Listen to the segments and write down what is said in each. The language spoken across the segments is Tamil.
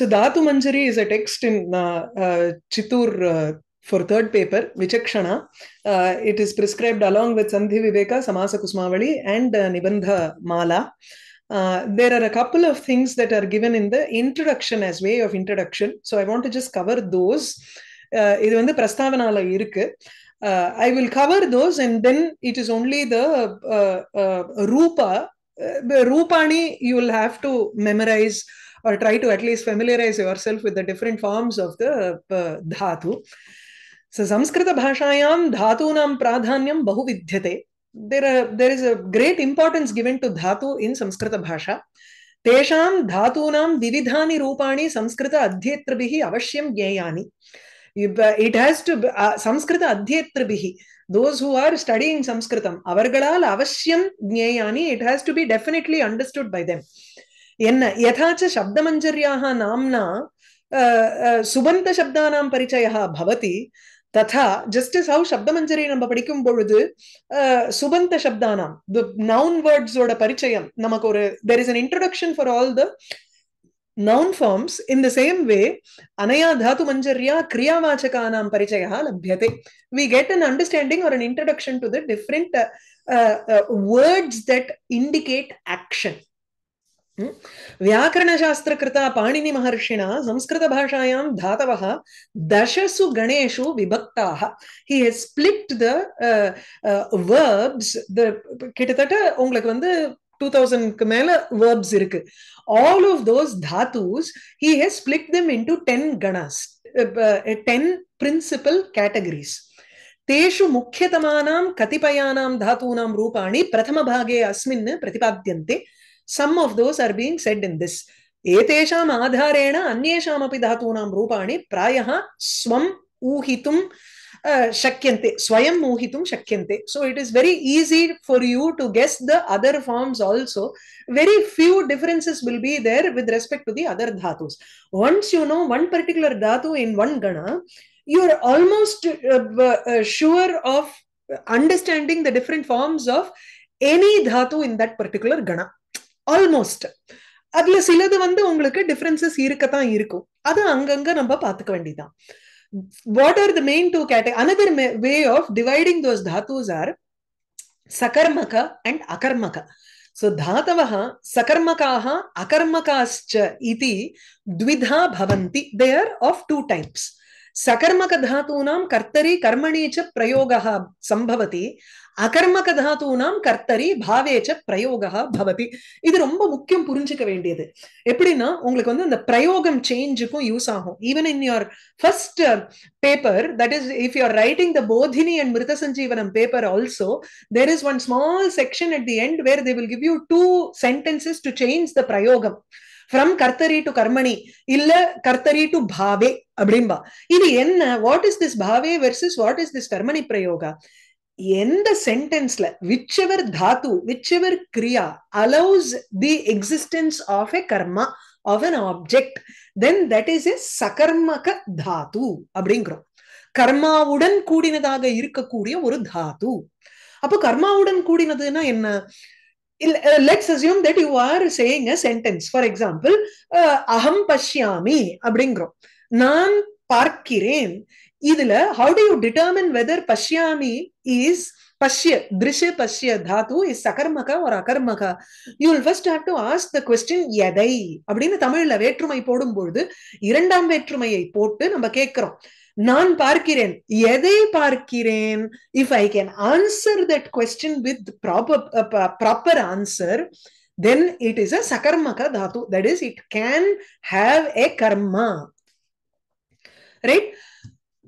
So Dhatu Manjari is a text in uh, uh, Chitur uh, for third paper, Vichakshana. Uh, it is prescribed along with Sandhi Viveka, Samasa Kusmavali, and uh, Nibandha Mala. Uh, there are a couple of things that are given in the introduction as way of introduction. So I want to just cover those. இது வந்து பிரஸ்தாவனால இருக்கு I will cover those and then it is only the ரூபா ரூபாணி you will have to uh, or try to at least familiarize yourself with the different forms of the uh, dhatu. So Sanskrit-bhashayam dhatunam pradhanyam bahu vidyate. There, are, uh, there is a great importance given to dhatu in Sanskrit-bhasha. तेषां धातूनां विविधानि रूपाणि संस्कृत अध्येतृभिः अवश्यं ज्ञेयानि it has to uh, sanskrit adhyetribihi those who are studying sanskritam avargalal avashyam gneyani it has to be definitely understood by them என்ன यथा च நாம்னா சுபந்த சப்தானாம் பரிச்சயா பவதி ததா ஜஸ்டிஸ் ஹவு சப்தமஞ்சரி நம்ம படிக்கும் பொழுது சுபந்த சப்தானாம் த நவுன் வேர்ட்ஸோட பரிச்சயம் நமக்கு ஒரு there is an introduction for all the noun forms in the same way அனையா தாத்து மஞ்சரியா கிரியாவாச்சகானாம் பரிச்சயா லபியதே வி கெட் அன் அண்டர்ஸ்டாண்டிங் ஒரு an introduction to the different words that indicate action व्याकरणशास्त्रकृता पाणिनिमहर्षिणा संस्कृतभाषायां धातवः दशसु गणेषु विभक्ताः हि he split the verbs the किटतट உங்களுக்கு வந்து 2000 மேல வேர்ப்ஸ் இருக்கு all of those dhatus he has split them into ten ganas ten principal categories तेषु मुख्यतमानां कतिपयानां धातूनां रूपाणि प्रथमभागे अस्मिन् प्रतिपाद्यन्ते some of those are being said in this एतेषाम् आधारेण अन्येषामपि धातूनां रूपाणि प्रायः स्वम् ऊहितुं शक्यन्ते स्वयम् ऊहितुं शक्यन्ते so it is very easy for you to guess the other forms also very few differences will be there with respect to the other dhatus ones you know one particular dhatu in one gana you are almost sure of understanding the different forms of any dhatu in that particular gana almost அதுல சிலது வந்து உங்களுக்கு டிஃபரன்சஸ் இருக்கத்தான் இருக்கும் அது அங்கங்க நம்ம பார்த்துக்க வேண்டியதான் what are the main two category another way of dividing those dhatus are sakarmaka and akarmaka so धातवः सकर्मकाः अकर्मकाश्च इति द्विधा भवन्ति they are of two types सकर्मकधातूनां கர்த்தரி कर्मणि சம்பவத்தி प्रयोगः அகர்மகதாத்தூனாம் கர்த்தரி பாவேச்ச பிரயோகா பவதி இது ரொம்ப முக்கியம் புரிஞ்சுக்க வேண்டியது எப்படின்னா உங்களுக்கு வந்து அந்த பிரயோகம் சேஞ்சுக்கும் யூஸ் ஆகும் even in your first paper that is if you are writing the Bodhini and Mrita Sanjeevanam paper also there is one small section at the end where they will give you two sentences to change the prayogam from கர்த்தரி to கர்மணி இல்ல கர்த்தரி டு பாவே அப்படின்பா இது என்ன what is this bhave versus what is this karmani prayoga எந்த சென்டென்ஸ்ல whichever dhatu whichever kriya allows the existence of a karma of an object then that is a sakarmaka dhatu அப்படிங்கிறோம் கர்மாவுடன் கூடினதாக இருக்கக்கூடிய ஒரு தாத்து அப்போ கர்மாவுடன் கூடினதுன்னா என்ன let's assume that you are saying a sentence for example aham pashyami அப்படிங்கிறோம் நான் பார்க்கிறேன் இதுல how do you determine whether pashyami is pashya drisha pashya dhatu is akarmaka ஒரு akarmaka you will first have to ask the question எதை அப்படின்னு தமிழ்ல வேற்றுமை போடும்பொழுது இரண்டாம் வேற்றுமையை போட்டு நம்ம கேட்கிறோம் नान पार्किरेन यदे पार्किरेन if I can answer that question with proper answer then it is a sakarmaka dhatu that is it can have a karma right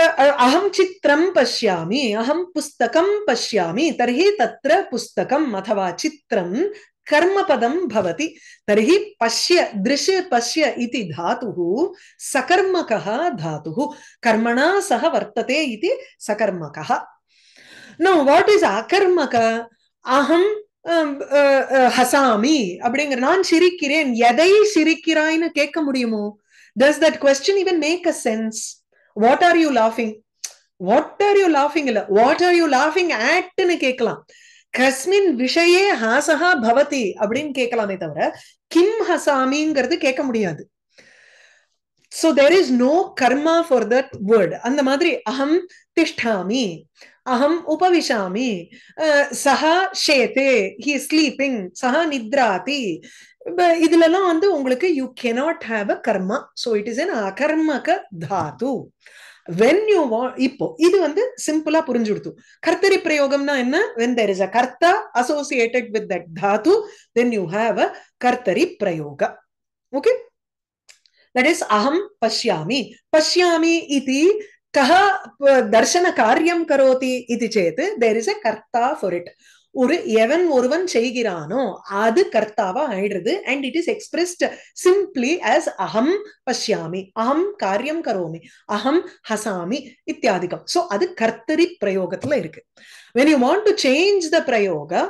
अहम चित्र पश्या अहम पुस्तक पश्या तरी तुस्तक अथवा चिंत्र कर्मपदं भवति तर्हि पश्य दृश्य पश्य इति धातुः सकर्मकः धातुः कर्मणा सह वर्तते इति सकर्मकः नौ वाट् इस् अकर्मक अहं ஹசாமி அப்படிங்கிற நான் சிரிக்கிறேன் எதை சிரிக்கிறாய்னு கேட்க முடியுமோ does that question even make a sense what are you லாஃபிங் what are you லாஃபிங் இல்ல are you laughing at ஆட்னு கேட்கலாம் கஸ்மின் விஷயே ஹாசகா பவதி அப்படின்னு கேட்கலாமே தவிர கிம் ஹசாமிங்கிறது கேட்க முடியாது so there is no karma for that word அந்த மாதிரி அகம் திஷ்டாமி அகம் உபவிஷாமி சஹா ஷேதே ஹி ஸ்லீப்பிங் சஹா நித்ராதி இதுலலாம் வந்து உங்களுக்கு you cannot have a karma so it is an akarmaka dhatu when you want இப்போ இது வந்து சிம்பிளா புரிஞ்சு கொடுத்தோம் கர்த்தரி பிரயோகம்னா என்ன வென் தெர் இஸ் அ கர்த்தா அசோசியேட்டட் வித் தட் தாத்து தென் யூ ஹாவ் அ கர்த்தரி பிரயோக ஓகே தட் இஸ் அகம் பசியாமி பசியாமி இது கः दर्शनकार्यं करोति इति चेत् देर् इस् अ कर्ता फोर् इट् ஒரு எவன் ஒருவன் செய்கிறானோ அது கர்த்தாவா ஆயிடுறது and it is expressed simply as aham pashyami aham karyam karomi ahem ஹசாமி இத்தியாதிகம் so அது கர்த்தரி பிரயோகத்துல இருக்கு when you want to change the prayoga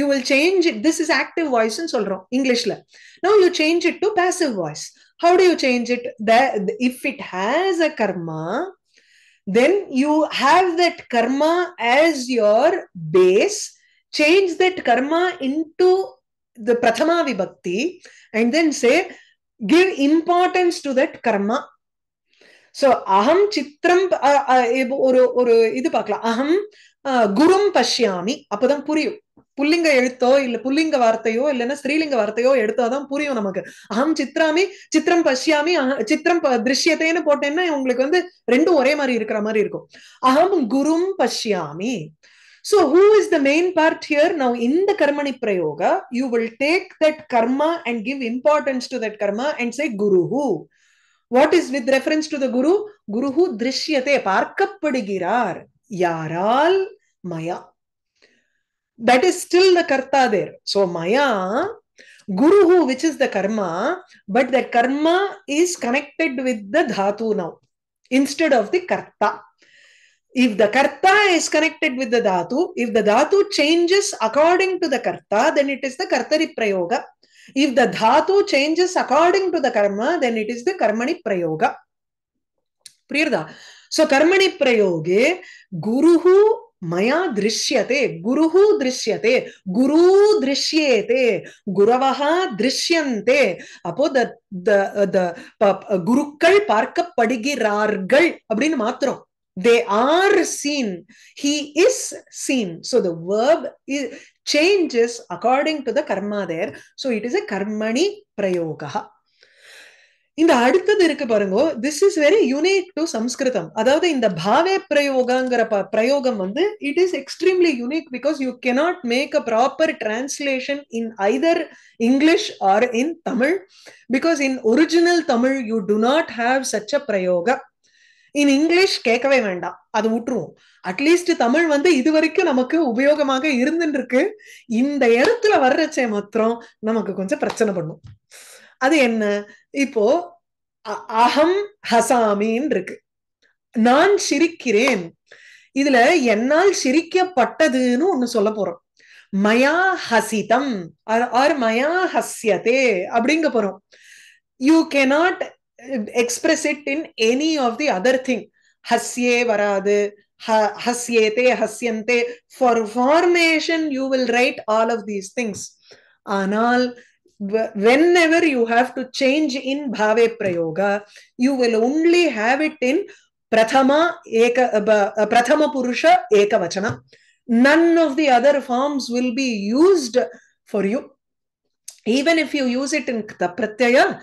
you will change it this is active voice சொல்றோம் இங்கிலீஷ்ல no you change it to passive voice how do you change it the if it has a karma then you have that karma as your base change that karma into the prathama vibhakti and then say give importance to that karma so அகம் சித்திரம் ஒரு ஒரு இது பார்க்கலாம் அகம் குரும் பஷ்யாமி அப்பதான் புரியும் புல்லிங்க எழுத்தோ இல்ல புல்லிங்க வார்த்தையோ இல்லைன்னா ஸ்ரீலிங்க வார்த்தையோ எடுத்தாதான் புரியும் நமக்கு அகம் சித்ராமி சித்திரம் பஷ்யாமி சித்திரம் திருஷ்யத்தைன்னு போட்டேன்னா உங்களுக்கு வந்து ரெண்டும் ஒரே மாதிரி இருக்கிற மாதிரி இருக்கும் அகம் குரும் பஷ்யாமி So who is the main part here? Now in the Karmani Prayoga, you will take that karma and give importance to that karma and say guru who? What is with reference to the Guru? Guru Guruhu drishyate parkapadigirar yaral maya. That is still the karta there. So maya, guru who, which is the karma, but that karma is connected with the dhatu now instead of the karta. if the karta is connected with the dhatu, if the dhatu changes according to the karta, then it is the kartari prayoga. If the dhatu changes according to the karma, then it is the karmani prayoga. Priyada. So karmani prayoge guruhu ಮಯ ದೃಶ್ಯತೆ ಗುರು ದೃಶ್ಯತೆ ಗುರೂ ದೃಶ್ಯೇತೆ ಗುರವ ದೃಶ್ಯಂತೆ ಅಪೋ gurukkal ಗುರುಕ್ಗಳ್ பார்க்கப்படுகிறார்கள் அப்படின்னு மாத்திரம் They are seen. He is seen. So the verb is, changes according to the karma there. So it is a karmani prayogaha. இந்த அடுத்தது இருக்கு பாருங்க this is very unique to Samskritam அதாவது இந்த பாவே பிரயோகங்கிற பிரயோகம் வந்து it is extremely unique because you cannot make a proper translation in either English or in Tamil because in original Tamil you do not have such a prayogam in English கேட்கவே வேண்டாம் அது விட்டுருவோம் அட்லீஸ்ட் தமிழ் வந்து இது வரைக்கும் நமக்கு உபயோகமாக இருந்துருக்கு இந்த இடத்துல வர்றச்சே மாத்திரம் நமக்கு கொஞ்சம் பிரச்சனை பண்ணும் அது என்ன இப்போ அகம் ஹசாமின்னு இருக்கு நான் சிரிக்கிறேன் இதுல என்னால் சிரிக்கப்பட்டதுன்னு ஒண்ணு சொல்ல போறோம் மயா ஹசிதம் ஆர் மயா ஹஸ்யதே அப்படிங்க போறோம் you cannot express it in any of the other thing. Hasye varade, hasyete, hasyante. For formation, you will write all of these things. Anal, whenever you have to change in bhave prayoga, you will only have it in prathama, eka, prathama purusha ekavachana. None of the other forms will be used for you. Even if you use it in kta pratyaya,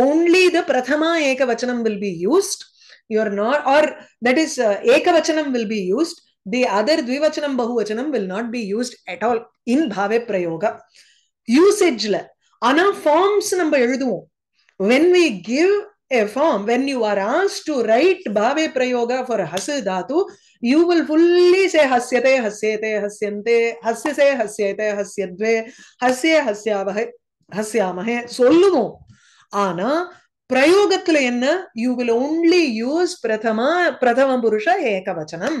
only the prathama ekavachanam will be used you are not or that is uh, ekavachanam will be used the other dvivachanam bahuvachanam will not be used at all in bhave prayoga usage la ana forms namba eluduvom when we give a form when you are asked to write bhave prayoga for hasa dhatu you will fully say hasyate hasyate hasyante hasyase hasyate hasyadve hasye hasyavah hasyamahe solluvom ஆனா பிரயோகத்துல என்ன யூ வில் ஓன்லி யூஸ் பிரதமா பிரதம புருஷ ஏகவச்சனம்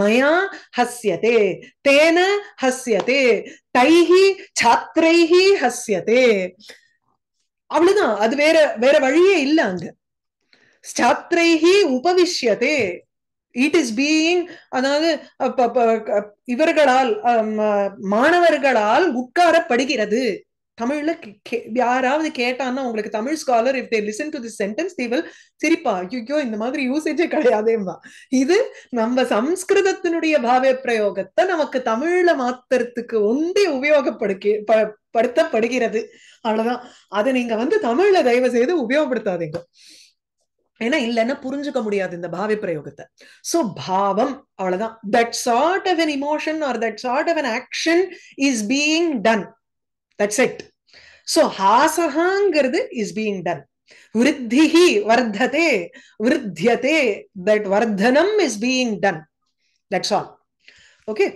மயா ஹஸ்யதே தேன ஹஸ்யதே தைஹி சாத்திரைஹி ஹஸ்யதே அவ்வளவுதான் அது வேற வேற வழியே இல்ல அங்க சாத்திரைஹி உபவிஷ்யதே இட் இஸ் பீயிங் அதாவது இவர்களால் மாணவர்களால் உட்காரப்படுகிறது தமிழ்ல யாராவது கேட்டான்னா உங்களுக்கு Tamil scholar if they listen to this sentence they will சிரிப்பா ஐயோ இந்த மாதிரி யூசேஜே கிடையாதே இது நம்ம சம்ஸ்கிருதத்தினுடைய பாவ பிரயோகத்தை நமக்கு தமிழ்ல மாத்துறதுக்கு ஒன்றே உபயோகப்படுக்க படுத்தப்படுகிறது அவ்வளவுதான் அதை நீங்க வந்து தமிழ்ல தயவு செய்து உபயோகப்படுத்தாதீங்க ஏன்னா இல்லைன்னா புரிஞ்சுக்க முடியாது இந்த பாவி பிரயோகத்தை சோ பாவம் அவ்வளவுதான் that sort of an emotion or that sort of an action is being done that's it so ஹாசகாங்கிறது இஸ் பீங் டன் விருத்திகி வர்த்ததே விருத்தியதே that vardhanam is being done that's all okay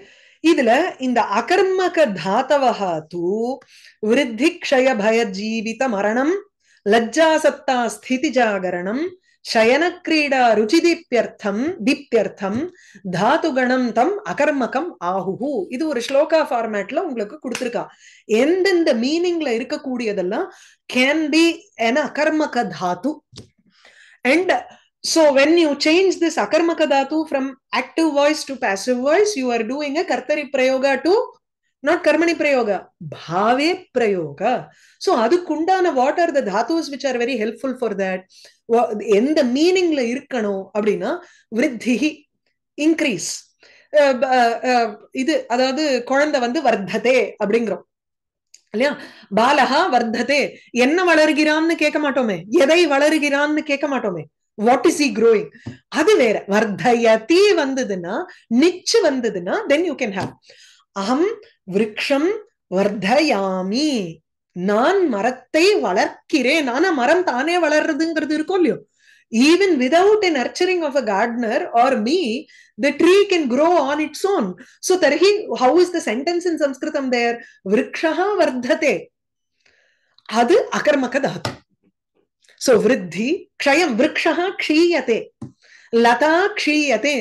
இதுல இந்த அகர்மக தாத்தவா தூ விருத்தி க்ஷய பய ஜீவித மரணம் லஜ்ஜாசத்தா ஸ்திதி ஜாகரணம் ಶಯನಕ್ರೀಡಾ ರುಚಿದೀಪ್ಯರ್ಥಂ ದೀಪ್ಯರ್ಥಂ ಧಾತುಗಣம் தம் அகர்மகம் ஆகுகு இது ஒரு ஸ்லோகா ஃபார்மேட்ல உங்களுக்கு கொடுத்துருக்கா எந்தெந்த மீனிங்ல இருக்கக்கூடியதெல்லாம் can be an akarmaka dhatu and so when you change this akarmaka dhatu from active voice to passive voice you are doing a kartari prayoga to not karmani prayoga bhave prayoga so அதுக்குண்டான what are the dhatus which are very helpful for that எந்த மீனிங்ல இருக்கணும் அப்படின்னா விருத்தி இன்க்ரீஸ் இது அதாவது குழந்தை வந்து வர்த்ததே அப்படிங்கிறோம் இல்லையா பாலகா வர்த்ததே என்ன வளர்கிறான்னு கேட்க மாட்டோமே எதை வளர்கிறான்னு கேட்க மாட்டோமே வாட் இஸ் இ க்ரோயிங் அது வேற தீ வந்ததுன்னா நிச்சு வந்ததுன்னா then you can have aham vriksham vardhayami நான் மரத்தை வளர்க்கிறேன் ஆனா மரம் தானே வளர்றதுங்கிறது இருக்கும் இல்லையோ even without a nurturing of a gardener or me the tree can grow on its own so தர்ஹி how is the sentence in Samskritam there vriksha vardhate அது அகர்மக தாத்து ஸோ விருத்தி க்ஷயம் விரக்ஷா க்ஷீயத்தே லதா க்ஷீயத்தே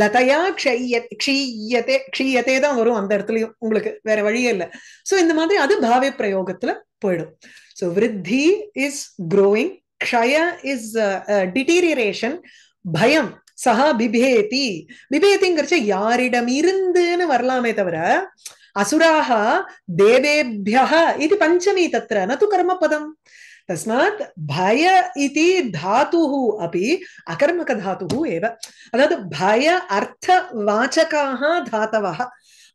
லதையா க்ஷய்ய க்ஷீயத்தே க்ஷீயத்தே தான் வரும் அந்த இடத்துலயும் உங்களுக்கு வேற வழியே இல்லை ஸோ இந்த மாதிரி அது பாவே பிரயோகத்துல போயிடும் so vriddhi is growing kshaya is deterioration பயம் சஹா பிபேதி பிபேதிங்கிறச்ச இருந்துன்னு வரலாமே தவிர அசுராக தேவேபியா இது பஞ்சமி தத்திர நது கர்மபதம் तस्मात् தாத்து அப்படி அகர்மக தாத்து अकर्मकधातुः அதாவது பய அர்த்த வாச்சகாக धातवः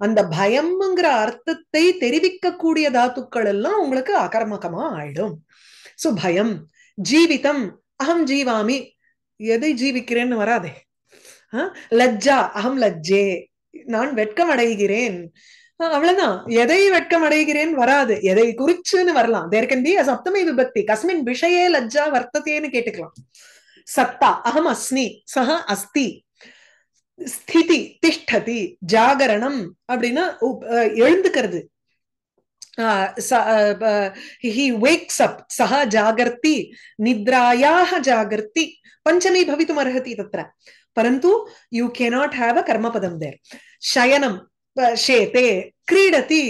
அந்த பயம்ங்கிற அர்த்தத்தை தெரிவிக்கக்கூடிய தாத்துக்கள் எல்லாம் உங்களுக்கு அகர்மகமா ஆயிடும் சோ பயம் ஜீவிதம் அகம் ஜீவாமி எதை ஜீவிக்கிறேன்னு வராதே லஜ்ஜா அகம் லஜ்ஜே நான் வெட்கம் அடைகிறேன் அவ்வளவுதான் எதை வெட்கம் அடைகிறேன் வராது எதை குறிச்சுன்னு வரலாம் தேர் கேன் பி சப்தமை விபக்தி கஸ்மின் விஷயே லஜ்ஜா வர்த்ததேன்னு கேட்டுக்கலாம் சத்தா அகம் அஸ்மி சஹ அஸ்தி ஸ்திதி திஷ்டதி ஜாகரணம் அப்படின்னா எழுந்துக்கிறது ஜாகர்த்தி நித்ராயாக ஜாகர்த்தி பஞ்சமி பவித்தும் அர்ஹதி தத்திர பரந்து you cannot have a karmapadam there சயனம் शेते क्रीडति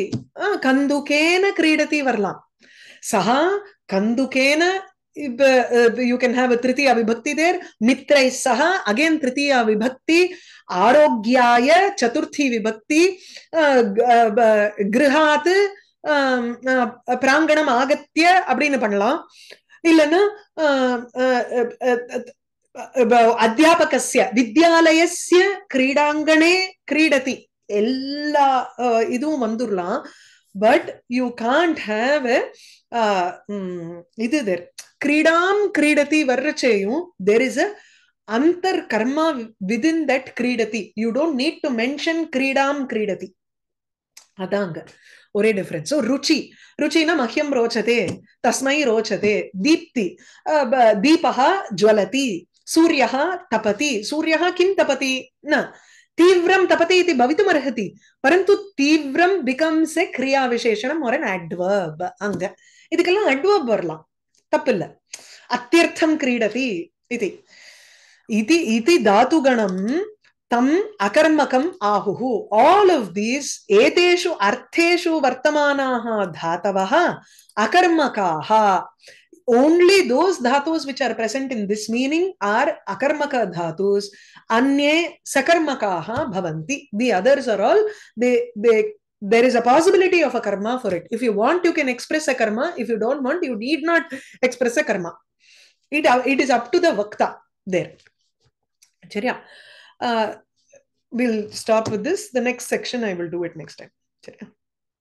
कन्दुकेन क्रीडति वरलां सः कन्दुकेन you can have tritiya vibhakti there मित्रैः सह अगेन तृतीया विभक्ति आरोग्याय चतुर्थी विभक्ति गृहात् பிராங்கணம் ஆகத்திய அப்படின்னு பண்ணலாம் இல்லைன்னா அத்தியாபகசிய வித்யாலயசிய கிரீடாங்கணே கிரீடதி எல்லா இதுவும் வந்துடலாம் பட் யூ கான்ட் ஹாவ் இது தெர் கிரீடாம் கிரீடதி வர்றச்சேயும் there is a antar karma within that kridati you don't need to mention kridam kridati அதாங்க ஒரே டிஃபரன்ஸ் ருச்சி ருச்சினா மகியம் ரோச்சதே தஸ்மை ரோச்சதே தீப்தி தீபா ஜுவலதி சூரியஹா தபதி சூரியஹா கிம் தபதி ந తీవ్రం తపతి ఇది భవితుమర్హతి పరంతు తీవ్రం பிகம்ஸ் எ கிரியா விசேஷனம் ஒரு அட்வர்ப் அங்க இதுக்கெல்லாம் அட்வர்ப் வரலாம் தப்பில்ல அத்தியர்த்தம் கிரீடதி இது இது இது தாதுகணம் தம் அகர்மகம் ஆஹுஹு ஆல் ஆஃப் தீஸ் ஏதேஷு அர்த்தேஷு வர்த்தமானாக தாத்தவः அகர்மகாக only those dhatus which are present in this meaning are akarmaka dhatus. Anye sakarmakaha bhavanti. The others are all, they, they there is a possibility of a karma for it. If you want, you can express a karma. If you don't want, you need not express a karma. It, it is up to the vakta there. Charya. Uh, we'll stop with this. The next section, I will do it next time. Charya.